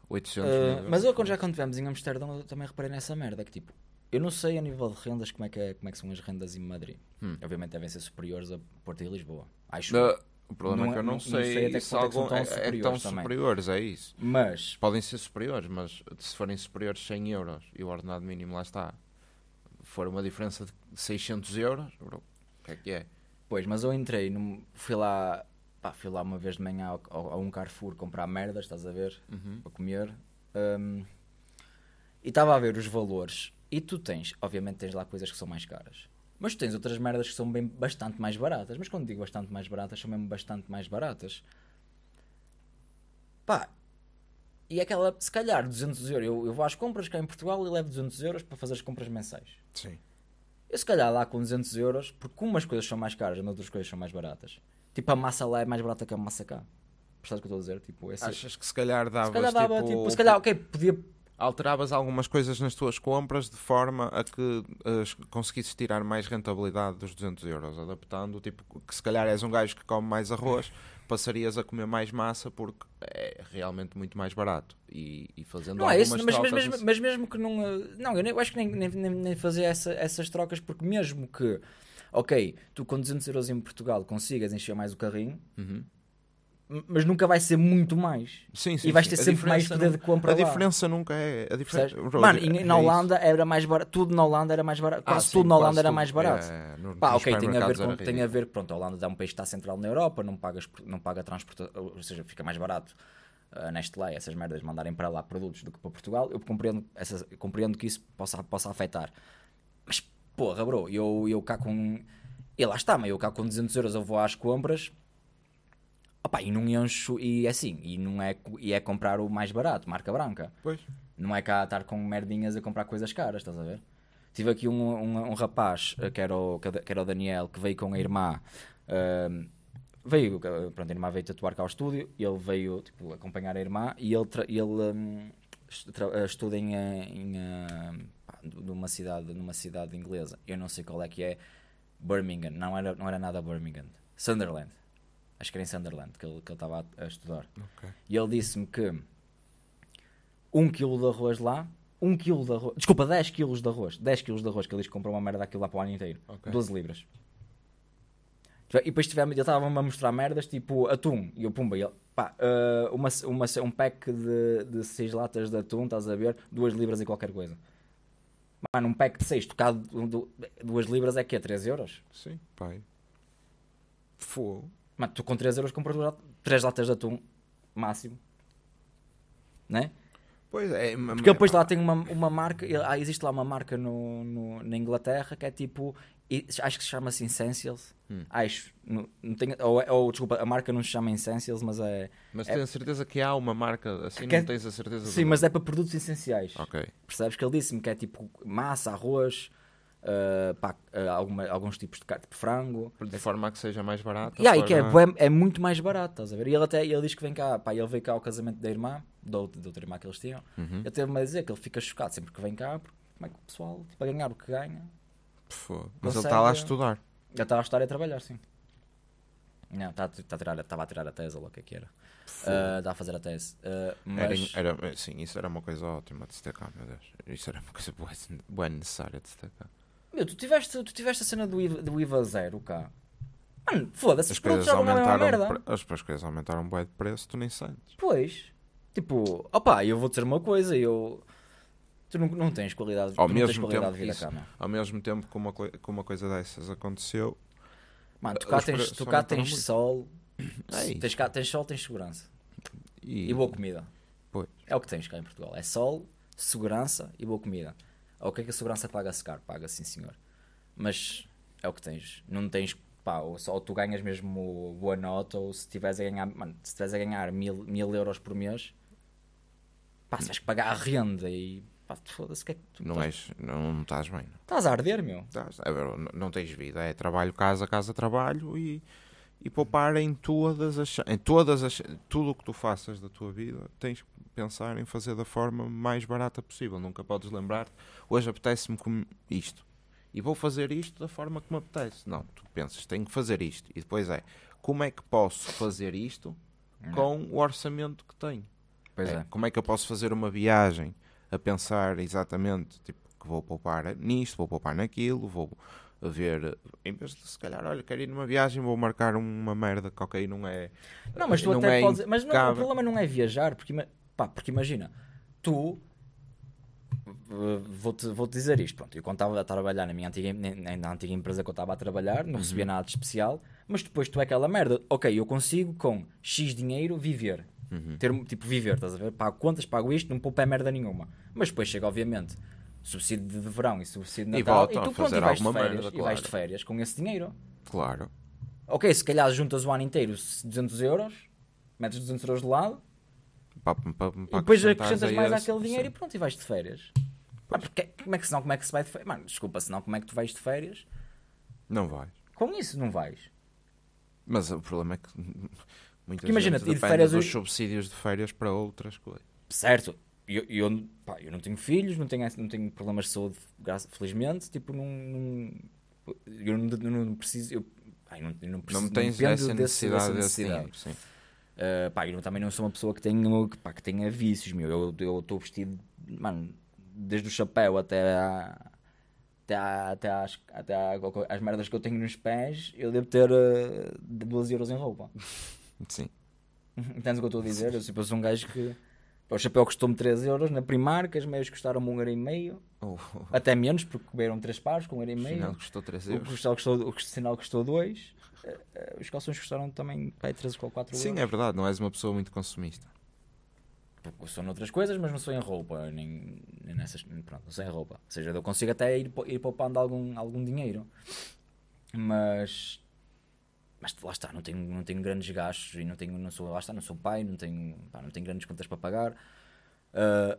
800 uh, eh, Mas eu quando já quando estivemos em Amsterdão também reparei nessa merda que tipo, eu não sei a nível de rendas como é que, é, como é que são as rendas em Madrid. Hum. Obviamente devem ser superiores a Porto e Lisboa. Acho que. o problema é não, é que eu não, é- não sei, sei até se é algum tão superiores é tão superiores, é isso. Mas podem ser superiores, mas se forem superiores 100 euros e o ordenado mínimo lá está, for uma diferença de 600 euros, o que é que é? Pois, mas eu entrei, num, fui lá pá, fui lá uma vez de manhã ao, ao, a um Carrefour comprar merdas, estás a ver? Uhum. Para comer. Um, e estava a ver os valores. E tu tens, obviamente, tens lá coisas que são mais caras. Mas tens outras merdas que são bem, bastante mais baratas. Mas quando digo bastante mais baratas, são mesmo bastante mais baratas. Pá, e aquela, se calhar, 200 euros. Eu, eu vou às compras cá em Portugal e levo 200 euros para fazer as compras mensais. Sim. Eu, se calhar, lá com 200 euros, porque umas coisas são mais caras, mas outras coisas são mais baratas. Tipo, a massa lá é mais barata que a massa cá. Percebes o que eu estou a dizer? Tipo, esse... Achas que se calhar davas, se calhar dava, tipo... tipo... Se calhar, ok, podia... Alteravas algumas coisas nas tuas compras de forma a que uh, conseguisses tirar mais rentabilidade dos 200 euros, adaptando, tipo, que se calhar és um gajo que come mais arroz, passarias a comer mais massa porque é realmente muito mais barato e, e fazendo não algumas é isso, mas, trocas... Mas, assim. mas, mas mesmo que não... Eh, não, eu, nem, eu acho que nem, nem, nem, fazia essa, essas trocas porque mesmo que ok, tu com 200 euros em Portugal consigas encher mais o carrinho, uhum. mas nunca vai ser muito mais. Sim, sim, e vais ter sim. sempre mais poder não, de compra. A lá. diferença nunca é. A diferença, Mano, é, na Holanda é era mais barato. Tudo na Holanda era mais barato. Ah, quase ah, tudo na Holanda era mais barato. É, no, Pá, ok, tem a, ver com, tem a ver. Pronto, a Holanda é um país que está central na Europa, não, pagas, não paga transporte, ou seja, fica mais barato uh, eh, Nestlé, essas merdas, mandarem para lá produtos do que para Portugal, eu compreendo, essa, compreendo que isso possa, possa afetar. Mas porra, bro, eu, eu cá com. E lá está, mas eu cá com 200 euros eu vou às compras. Opa, e não encho, e é assim, e não é, e é comprar o mais barato, marca branca. Pois. Não é cá estar com merdinhas a comprar coisas caras, estás a ver? Tive aqui um, um, um rapaz, eh, que era, o, que era o Daniel, que veio com a irmã. Ehm, veio, eh, pronto, a irmã veio tatuar cá ao estúdio, ele veio tipo, acompanhar a irmã e ele, ele um, ehm, estuda em, eh, em de uma cidade, numa cidade inglesa, eu não sei qual é que é, Birmingham, não era, não era nada Birmingham, Sunderland, acho que era em Sunderland que ele, que estava a, a estudar. Okay. E ele disse-me que um quilo de arroz lá, um quilo de arroz, desculpa, 10 quilos de arroz, 10 quilos de arroz que ele comprou uma merda daquilo lá para o ano inteiro, okay. 12 libras. E depois tivemos, ele estava-me a mostrar merdas tipo atum. E eu, pumba, e ele, pá, uh, uma, uma, um pack de, 6 seis latas de atum, estás a ver? Duas libras e qualquer coisa. Mano, um pack de 6 tocado 2 libras é que é 3 euros? Sim, pai. Fogo. Mano, tu com 3 euros compras 3 latas de atum, máximo. Né? Pois é. Porque depois lá tem uma, uma marca, existe lá uma marca no, no, na Inglaterra que é tipo, e, acho que se chama assim Essentials. Hum. Acho. Não, não tenho, ou, ou, desculpa, a marca não se chama Essentials, mas é. Mas é, tens a certeza que há uma marca assim? É não tens a certeza? Sim, mas é para produtos essenciais. Ok. Percebes que ele disse-me que é tipo massa, arroz. Uh, pá, uh, alguma, alguns tipos de carne, tipo frango. De forma a que seja mais barato. Yeah, e que é, é, é, muito mais barato, estás a ver? E ele até ele diz que vem cá, pá, ele veio cá ao casamento da irmã, da outra irmã que eles tinham. Uhum. Ele teve-me a dizer que ele fica chocado sempre que vem cá, porque como é que o pessoal, tipo, a ganhar o que ganha, mas ele está lá a estudar. Ele estava tá a estudar e a trabalhar, sim. Não, estava tá, tá a, tirar, a tirar a tese, ou o que é que era. Estava uh, a fazer a tese. Uh, mas... era, era, sim, isso era uma coisa ótima de destacar, meu Deus. Isso era uma coisa boa, assim, boa necessária de destacar. Meu, tu tiveste, tu tiveste a cena do IVA, do IVA zero cá. Mano, foda-se, os produtos já não é uma merda. As, as coisas aumentaram bué de preço, tu nem sentes. Pois. Tipo, opá, eu vou dizer uma coisa, eu tu não, não tens qualidade, ao mesmo tens qualidade tempo, de vida isso, cama. É? Ao mesmo tempo que uma, que uma coisa dessas aconteceu, Mano, tu cá tens, tu cá tens sol, é tens, cá, tens sol, tens segurança e, e boa comida. Pois. É o que tens cá em Portugal: é sol, segurança e boa comida. O que é que a segurança paga a secar? Paga, sim, senhor. Mas é o que tens. Não tens, pá, ou, só, ou tu ganhas mesmo boa nota, ou se estiveres a ganhar, mano, se a ganhar mil, mil euros por mês, pá, se vais pagar a renda e pá, foda-se, que é que tu. Não, és, não, não estás bem. Não. Estás a arder, meu. Estás, é, não, não tens vida, é trabalho, casa, casa, trabalho e, e poupar em todas as. em todas as. tudo o que tu faças da tua vida, tens que pensar em fazer da forma mais barata possível. Nunca podes lembrar-te, hoje apetece-me isto. E vou fazer isto da forma que me apetece. Não, tu pensas, tenho que fazer isto. E depois é, como é que posso fazer isto com o orçamento que tenho? É, é. Como é que eu posso fazer uma viagem a pensar exatamente tipo, que vou poupar nisto, vou poupar naquilo, vou ver, em vez de se calhar, olha, quero ir numa viagem, vou marcar uma merda que ok, não é. Não, mas tu até é podes. Mas não, o problema não é viajar, porque, pá, porque imagina, tu. Vou-te vou -te dizer isto, pronto. Eu quando estava a trabalhar na minha antiga, na antiga empresa que eu estava a trabalhar, não recebia uhum. nada de especial, mas depois tu é aquela merda. Ok, eu consigo com X dinheiro viver. Uhum. Ter, tipo, viver, estás a ver? Pago contas, pago isto, não poupa merda nenhuma. Mas depois chega, obviamente, subsídio de verão e subsídio de Natal. E, e tu, pronto, e vais, de férias, merda, claro. e vais de férias com esse dinheiro. Claro. Ok, se calhar juntas o ano inteiro 200 euros, metes 200 euros de lado. Pa, pa, pa, e depois acrescentas mais aquele àquele dinheiro sim. e pronto, e vais de férias. Mas porque, é, como é que senão como é que se vai de férias? Mano, desculpa, senão como é que tu vais de férias? Não vais. Com isso não vais. Mas o problema é que porque imagina, ir de férias. subsídios de férias para outras coisas. Certo. Eu, eu, pá, eu não tenho filhos, não tenho, não tenho problemas de saúde, felizmente. Tipo, não. não eu não, não preciso. Eu, pá, eu não, eu não, preciso, não tens essa necessidade. dessa assim, necessidade. uh, pá, eu também não sou uma pessoa que tenha, que, pá, que tenha vícios, meu. Eu estou vestido, mano, desde o chapéu até à, até, à, até, às, até às merdas que eu tenho nos pés, eu devo ter uh, ah, 12 euros em roupa. Sim. Entendes o que eu estou a dizer? Eu, tipo, eu sou um gajo que. O chapéu custou-me 3 euros na Primark, as meias custaram-me 1,5€. um euro Oh. Até menos, porque comeram 3 pares com 1 um O sinal custou 3 euros. O, custou, o sinal custou 2. Eh, eh, os calções custaram também pai, 3 ou 4 euros. Sim, é verdade, não és uma pessoa muito consumista. eu sou noutras coisas, mas não sou em roupa. Nem, nem nessas, pronto, não sou em roupa. Ou seja, eu consigo até ir, ir poupando algum, algum dinheiro. Mas mas lá está, não tenho, não tenho grandes gastos e não tenho, não sou, lá está, não sou pai, não tenho, pá, não tenho grandes contas para pagar. Uh,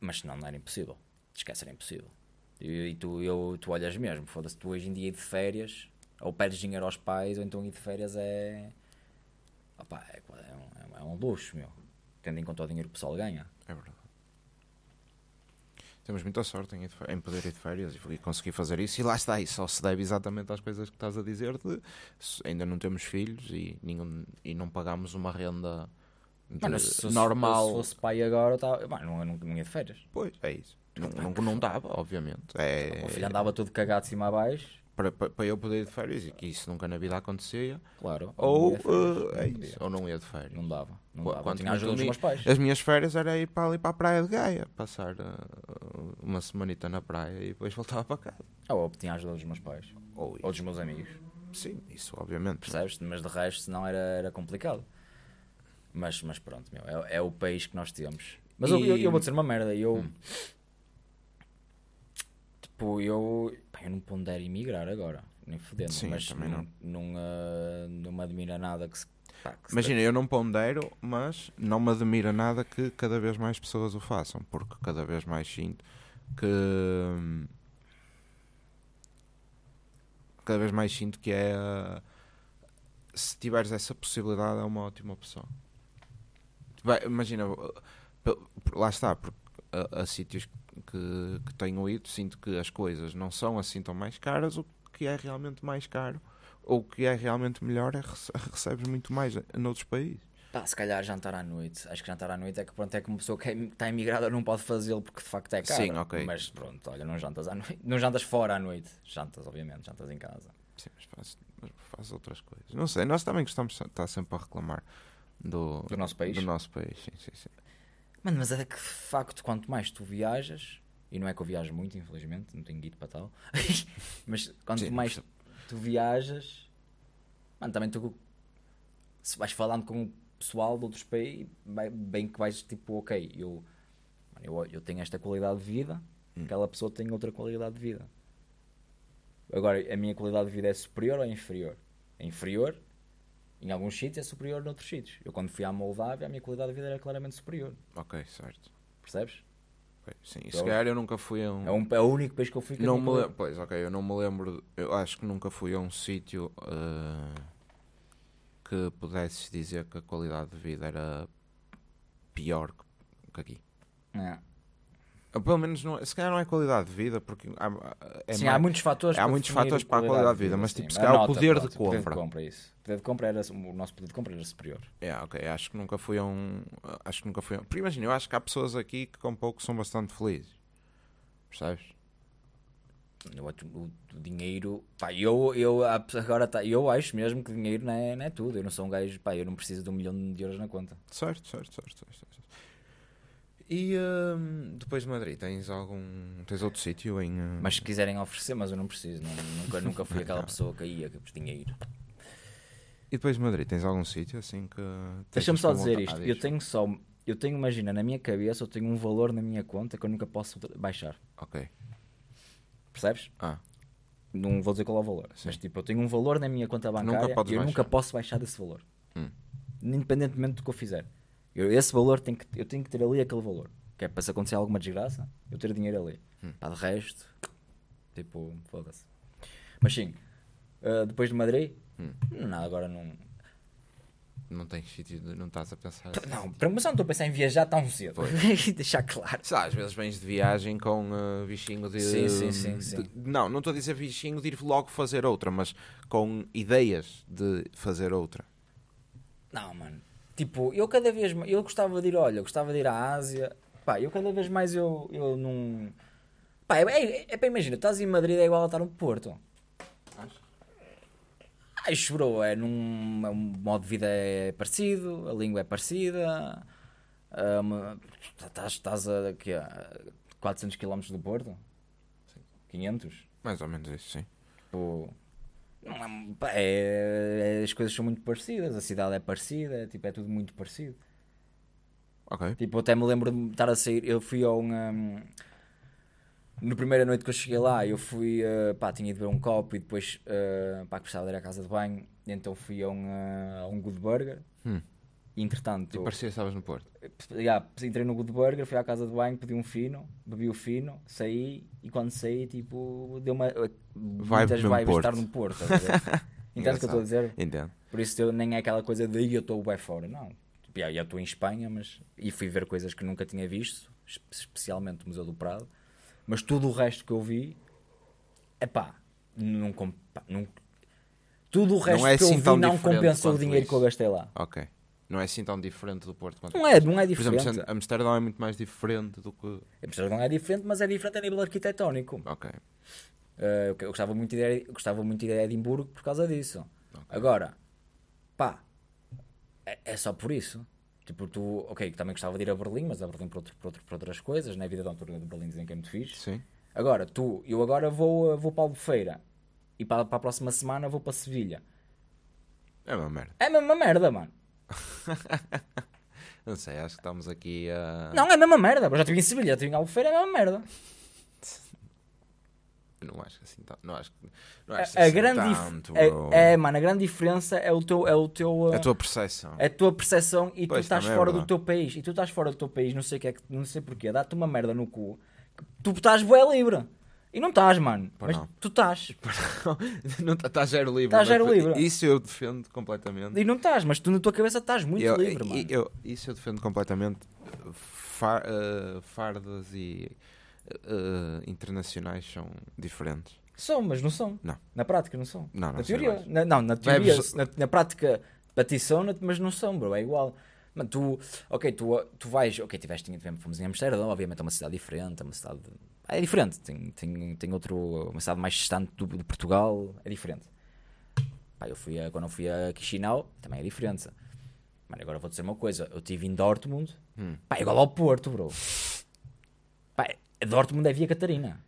mas senão não era impossível. Esquece, era impossível. E, e tu, eu, tu olhas mesmo, foda-se, tu hoje em dia ir de férias, ou pedes dinheiro aos pais, ou então ir de férias é. Opa, é, é, um, é um luxo, meu. Tendo em conta o dinheiro que o pessoal ganha. É verdade. Temos muita sorte em, em poder ir de férias e conseguir fazer isso. E lá está, isso só se deve exatamente às coisas que estás a dizer de ainda não temos filhos e, nenhum, e não pagamos uma renda Mano, se, normal. Se, fosse pai agora, tá-, não, não, não ia de férias. Pois, é isso. Não, não, não dava, obviamente. É... O filho andava todo cagado de cima a baixo para, para, para eu poder ir de férias e que isso nunca na vida acontecia. Claro. Ou, não férias, uh, é não ou não ia de férias. Não dava. Não dava. Quanto tinha ajuda dos meus pais. As minhas férias era ir para ali para a praia de Gaia, passar uh, uma semanita na praia e depois voltava para casa. Ou, obtinha ajuda dos meus pais. Ou, ou, dos meus amigos. Sim, isso obviamente. Percebes? Mas de resto não era, era complicado. Mas, mas pronto, meu, é, é o país que nós temos. Mas e... eu, eu, eu, vou dizer uma merda. Eu, hum. Tipo, eu, pá, eu não pondero emigrar agora, nem fodendo, Sim, mas também não, não, não, ah, não me admira nada que se. Pá, que Imagina, eu não pondero, mas não me admira nada que cada vez mais pessoas o façam, porque cada vez mais sinto que. Cada vez mais sinto que é. Se tiveres essa possibilidade, é uma ótima opção. Imagina, lá está, porque ah, há a sítios que que, que tenho ido, sinto que as coisas não são assim tão mais caras, o que é realmente mais caro ou o que é realmente melhor é rece recebes muito mais noutros países. Pá, se calhar jantar à noite. Acho que jantar à noite é que pronto, é que uma pessoa que é, está emigrada não pode fazê-lo porque de facto é caro. Sim, ok. Mas pronto, olha, não jantas à noite. Não jantas fora à noite. Jantas, obviamente, jantas em casa. Sim, mas faz, mas faz outras coisas. Não sei, nós também gostamos de estar sempre a reclamar do, do nosso país. Do nosso país, sim, sim, sim. Mano, mas é que de facto, quanto mais tu viajas, e não é que eu viajo muito, infelizmente, não tenho guido para tal, mas quanto Sim, mais tu viajas, mano, também tu se vais falando com o pessoal de outros países, bem que vais tipo, ok, eu, mano, eu, eu tenho esta qualidade de vida, hum. aquela pessoa tem outra qualidade de vida. Agora, a minha qualidade de vida é superior ou inferior? É inferior, em alguns sítios é superior, noutros sítios. Eu quando fui à Moldávia, a minha qualidade de vida era claramente superior. Ok, certo. Percebes? Okay, sim, e se eu, então, calhar eu nunca fui a um. É, um, é o único país que eu fui que não me lembro. Pois, ok, eu não me lembro. Eu acho que nunca fui a um sítio uh, que pudesse dizer que a qualidade de vida era pior que, que aqui. É. Pelo menos, não, se calhar não é qualidade de vida, porque há, é sim, mais, há muitos fatores, há muitos fatores para a qualidade de vida, mas tipo, se calhar o poder pronto, de compra. Poder de compra é isso. O, poder de compra era, o nosso poder de compra era superior. É, ok. Acho que nunca fui a um. Acho que nunca fui a um. Porque imagina, eu acho que há pessoas aqui que com pouco são bastante felizes. Percebes? o, dinheiro, pá, eu, eu agora tá, eu acho mesmo que dinheiro não é, não é tudo. Eu não sou um gajo, pá, eu não preciso de um milhão de euros na conta. Certo, certo, certo, certo, certo. E hum, depois de Madrid, tens algum. tens outro sítio em. Uh... Mas se quiserem oferecer, mas eu não preciso, não, nunca, nunca fui aquela pessoa que ia, que tinha ir. E depois de Madrid, tens algum sítio assim que. Deixa-me só dizer isto, eu tenho só. Eu tenho, imagina, na minha cabeça eu tenho um valor na minha conta que eu nunca posso baixar. Ok. Percebes? Ah. Não vou dizer qual é o valor, Sim. mas tipo, eu tenho um valor na minha conta bancária nunca e eu baixar. nunca posso baixar desse valor. Hum. Independentemente do que eu fizer. Eu, esse valor tem que, eu tenho que ter ali aquele valor. Que é para se acontecer alguma desgraça, eu ter dinheiro ali. Hum. Pá, de resto, tipo, foda-se. Mas sim, uh, depois de Madrid, hum. não, agora não. Não tens sentido, não estás a pensar. Assim. Não, mas eu não estou a pensar em viajar tão cedo. Deixar claro. Sabe, às vezes vens de viagem com uh, eh, bichinho de. Sim, sim, sim. sim. De, não, não estou a dizer bichinho de ir logo fazer outra, mas com ideias de fazer outra. Não, mano. Tipo, eu cada vez mais, eu gostava de ir, olha, gostava de ir à Ásia. Pá, eu cada vez mais eu, eu não. Pá, é, é, é para imaginar estás em Madrid é igual a estar no Porto. Acho. Acho, bro, é num. É um modo de vida é parecido, a língua é parecida. É estás, estás a, a 400 km do Porto? Sim. 500? Mais ou menos isso, sim. Tipo, é, é, é, as coisas são muito parecidas, a cidade é parecida, tipo, é tudo muito parecido. Ok. Tipo, eu até me lembro de estar a sair, eu fui a um. Hum, na primeira noite que eu cheguei lá, eu fui, uh, pá, tinha de ver um copo e depois, uh, pá, gostava de ir à casa de banho, então fui a um, uh, a um Good Burger. Hum. Entretanto. E parecia que estavas no Porto. Yeah, entrei no Good Burger, fui à casa de banho, pedi um fino, bebi o fino, saí e quando saí, tipo, deu uma. Eh, Vibe muitas vibes Porto. estar no Porto. Tá Entendes o que eu estou a dizer? Entendo. Por isso eu, nem é aquela coisa de eu estou bem fora, não. Tipo, eu estou em Espanha, mas. E fui ver coisas que nunca tinha visto, especialmente o Museu do Prado, mas tudo o resto que eu vi, é pá, não. Pá, tudo o resto não é assim que eu assim vi não diferente compensou o dinheiro isso. que eu gastei lá. Ok. Não é assim tão diferente do Porto quanto Não é, não é diferente. Por exemplo, Amsterdão é muito mais diferente do que. Amsterdão é diferente, mas é diferente a nível arquitetónico. Ok. Uh, eu gostava muito, de, ir, gostava muito de ir a Edimburgo por causa disso. Okay. Agora, pá, é, é, só por isso. Tipo, tu, ok, também gostava de ir a Berlim, mas a Berlim por, outro, por, outro, por outras coisas, na né? vida da altura de Berlim dizem é que é muito fixe. Sim. Agora, tu, eu agora vou, eh, vou para Albufeira e para, para a próxima semana vou para Sevilha. É uma merda. É uma merda, mano. não sei, acho que estamos aqui a. Não, é a mesma merda. Eu já estive em Sevilha, já estive em Albufeira, é a mesma merda. Não acho que assim tá, não acho, não acho a, assim grande tanto, é, é, mano, a grande diferença é o teu é o teu é a ah, tua percepção. É a tua percepção e pois, tu estás é fora é do teu país e tu estás fora do teu país, não sei que é que, não sei porquê, dá-te uma merda no cu. Tu estás boé livre. E não estás, mano. Por mas não. tu estás. Não estás tá zero livre. Estás zero livre. Isso eu defendo completamente. E não estás, mas tu na tua cabeça estás muito eu, livre, eu, mano. Eu, isso eu defendo completamente. Far, uh, fardas e uh, internacionais são diferentes. São, mas não são. Não. Na prática não são. Não, não na teoria. Na, não, na teoria. Bebes... Na, na, prática, para ti são, mas não são, bro. É igual. Mano, tu, ok, tu, tu vais, ok, tiveste, tivemos, fomos em Amsterdão, obviamente é uma cidade diferente, é uma cidade é diferente. Tem, tem, tem outro, uma cidade mais distante do, de Portugal, é diferente. Pá, eu fui a, quando eu fui a Chisinau, também é diferente. Mano, agora vou dizer uma coisa: eu estive em Dortmund, hum. pá, igual ao Porto, bro. Pá, Dortmund é Via Catarina,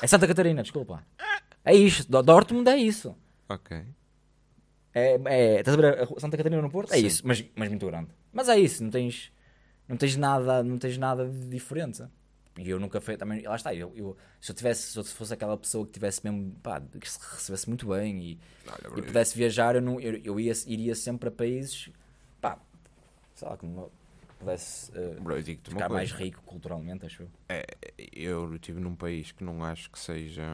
é Santa Catarina, desculpa. É isto, Dortmund é isso. Ok. É, é, estás a ver a Santa Catarina no Porto? É Sim. isso, mas, mas muito grande. Mas é isso, não tens, não tens nada, não tens nada de diferença e eu nunca fui, também, lá está, eu, eu, se eu tivesse, se eu fosse aquela pessoa que tivesse mesmo, pá, que se recebesse muito bem e, Olha, e pudesse viajar, eu, não, eu, eu ia, iria sempre a países, pá, sei lá, como pudesse uh, ficar mais rico culturalmente, acho eu. É, eu estive num país que não acho que seja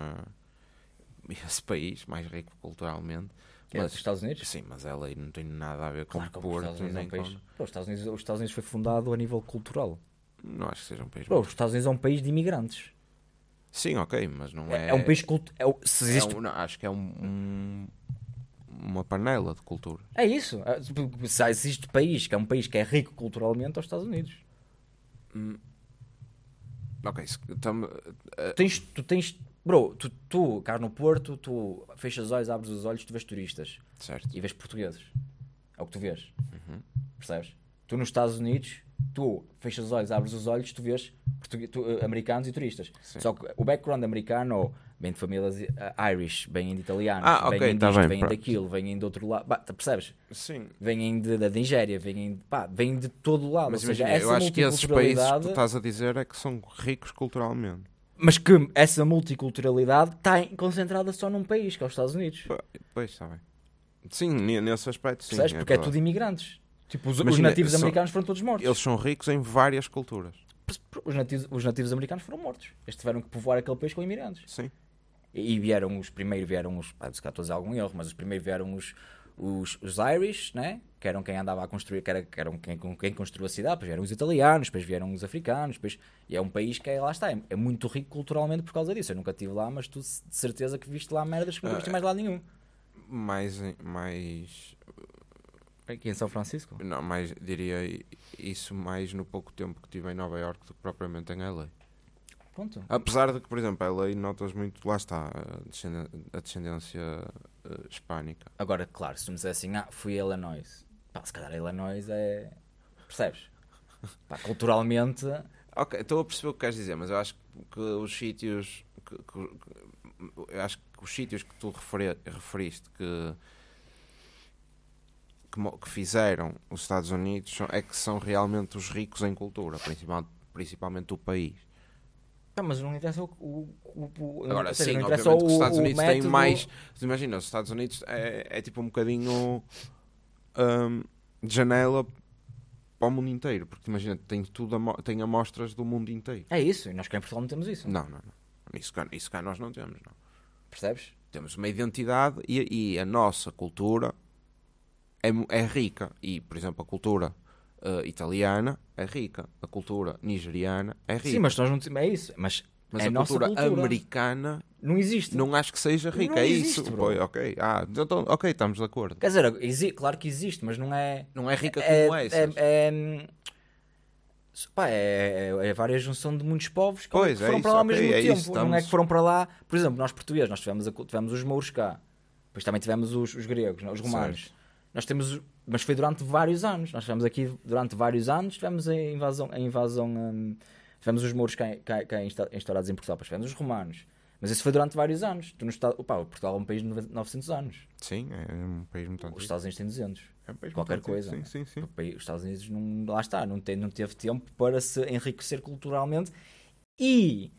esse país mais rico culturalmente, que é mas, é, os Estados Unidos? Sim, mas ela não tem nada a ver com claro, é o Porto. Os Estados, Unidos é nem é um com... Pô, os, Estados Unidos, os Estados Unidos foi fundado a nível cultural. Não acho que seja um país. os Estados Unidos é um país de imigrantes. Sim, ok, mas não é. É, é um país culto. É, se é existe... É um, não, acho que é um, um, uma panela de cultura. É isso. É, tipo, se existe país que é um país que é rico culturalmente, aos é Estados Unidos. Hum. Ok, se, tam, então, uh... Eh, eh, tens, tu tens. Bro, tu, tu, cá no Porto, tu fechas os olhos, abres os olhos, tu vês turistas. Certo. E vês portugueses. É o que tu vês. Uhum. Percebes? Tu nos Estados Unidos, tu fechas os olhos, abres os olhos, tu vês tu, eh, americanos e turistas. Sim. Só que o background americano, ou bem de famílias uh, Irish, vêm de italianos, ah, okay, vêm tá disto, vêm daquilo, vêm de outro lado. Bah, tá, percebes? Sim. Vêm de, da Nigéria, vêm de, pá, vêm de todo o lado. Mas seja, eu acho que esses países que tu estás a dizer é que são ricos culturalmente. Mas que essa multiculturalidade está concentrada só num país, que é os Estados Unidos. Pois, está bem. Sim, nesse aspecto sim. É Porque é, é tudo imigrantes. Tipo, os, Imagina, os nativos são, americanos foram todos mortos. Eles são ricos em várias culturas. Os nativos, os nativos americanos foram mortos. Eles tiveram que povoar aquele país com imigrantes. Sim. E, e vieram os, primeiro vieram os, pá, se cá estou a dizer algum erro, mas os primeiros vieram os, os, os Irish, né? que eram quem andava a construir, que, era, que eram quem, quem construiu a cidade, depois vieram os italianos, depois vieram os africanos, depois, e é um país que é, lá está, é, é, muito rico culturalmente por causa disso. Eu nunca estive lá, mas tu de certeza que viste lá merdas que não ah, viste mais lá nenhum. Mais, mais Aqui é em São Francisco? Não, mas diria isso mais no pouco tempo que tive em Nova York do que propriamente em LA. Ponto. Apesar de que, por exemplo, LA notas muito, lá está, a descendência, a descendência uh, hispânica. Agora, claro, se tu me disser assim, ah, fui a Illinois, pá, se calhar Illinois é. percebes? pá, culturalmente. Ok, estou a perceber o que queres dizer, mas eu acho que os sítios. Que, que, que, eu acho que os sítios que tu referiste que que, que fizeram os Estados Unidos é que são realmente os ricos em cultura, principalmente, principalmente o país. Ah, mas não interessa o. o, o Agora sim, obviamente que os Estados Unidos método... têm mais. Imagina, os Estados Unidos é, é tipo um bocadinho um, de janela para o mundo inteiro, porque imagina, tem, tudo tem amostras do mundo inteiro. É isso, e nós cá em Portugal não temos isso. Não, não, não. Isso cá, isso cá nós não temos, não. Percebes? Temos uma identidade e, e a nossa cultura é, é rica. E, por exemplo, a cultura uh, italiana é rica, a cultura nigeriana é rica. Sim, mas nós não dizemos, é isso. Mas, mas a, cultura, cultura, americana não existe. Não acho que seja rica, não é existe, isso. Bro. Pô, ok, ah, então, então, ok, estamos de acordo. Quer dizer, claro que existe, mas não é. Não é rica é, como é, É, é, Pá, é, é, é, várias junção de muitos povos que, pois, que é foram é isso, para lá ao okay, mesmo é tempo. Isso, estamos... Não é que foram para lá, por exemplo, nós portugueses, nós tivemos, a, tivemos os mouros cá, depois também tivemos os, os gregos, os romanos. Certo. Nós temos, mas foi durante vários anos. Nós estivemos aqui durante vários anos, tivemos a invasão, a invasão um, tivemos os mouros que instaurados em Portugal, depois tivemos os romanos. Mas isso foi durante vários anos. Tu no Estado, opa, Portugal é um país de 900 anos. Sim, é um país muito antigo. Os Estados Unidos têm 200. É um país Qualquer muito coisa. Sim, é? sim, sim. os Estados Unidos, não, lá está, não, tem, não teve tempo para se enriquecer culturalmente. E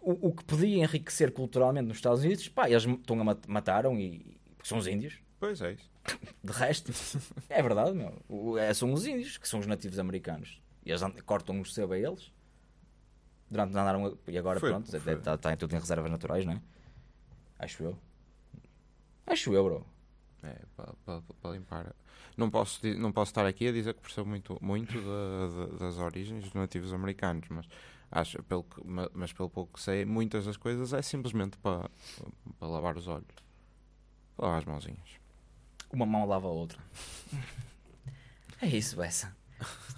o, que podia enriquecer culturalmente nos Estados Unidos, pá, eles estão a mataram e, porque são os índios. Pois é isso. De resto, é verdade, meu. é, são os índios, que são os nativos americanos. E eles cortam o sebo a eles. Durante andaram. E agora, foi, pronto, está tá, tá tudo em reservas naturais, não é? Acho eu. Acho eu, bro. É, para limpar. Não posso, não posso estar aqui a dizer que percebo muito, muito de, de, das origens dos nativos americanos, mas, acho, pelo que, mas pelo pouco que sei, muitas das coisas é simplesmente para, para lavar os olhos, para lavar as mãozinhas. Uma mão lava a outra. É isso, Bessa.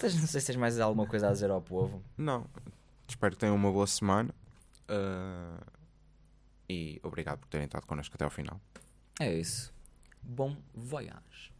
Não sei se tens mais alguma coisa a dizer ao povo. Não. Espero que tenham uma boa semana. Uh, e obrigado por terem estado connosco até ao final. É isso. Bom voyage.